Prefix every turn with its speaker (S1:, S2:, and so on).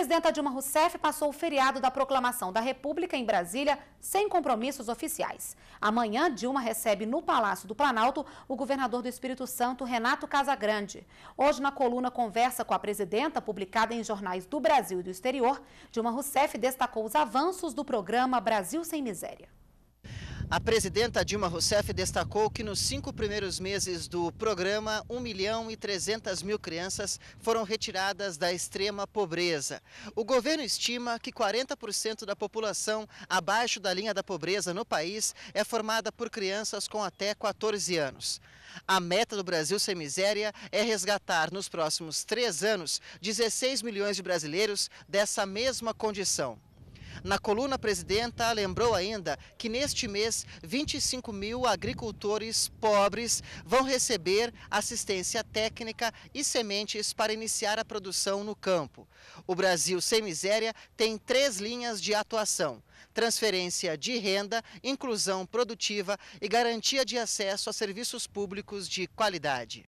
S1: presidenta Dilma Rousseff passou o feriado da proclamação da República em Brasília sem compromissos oficiais. Amanhã, Dilma recebe no Palácio do Planalto o governador do Espírito Santo, Renato Casagrande. Hoje, na coluna Conversa com a Presidenta, publicada em jornais do Brasil e do exterior, Dilma Rousseff destacou os avanços do programa Brasil Sem Miséria.
S2: A presidenta Dilma Rousseff destacou que nos cinco primeiros meses do programa, 1 milhão e 300 mil crianças foram retiradas da extrema pobreza. O governo estima que 40% da população abaixo da linha da pobreza no país é formada por crianças com até 14 anos. A meta do Brasil Sem Miséria é resgatar nos próximos três anos 16 milhões de brasileiros dessa mesma condição. Na coluna presidenta, lembrou ainda que neste mês 25 mil agricultores pobres vão receber assistência técnica e sementes para iniciar a produção no campo. O Brasil Sem Miséria tem três linhas de atuação: transferência de renda, inclusão produtiva e garantia de acesso a serviços públicos de qualidade.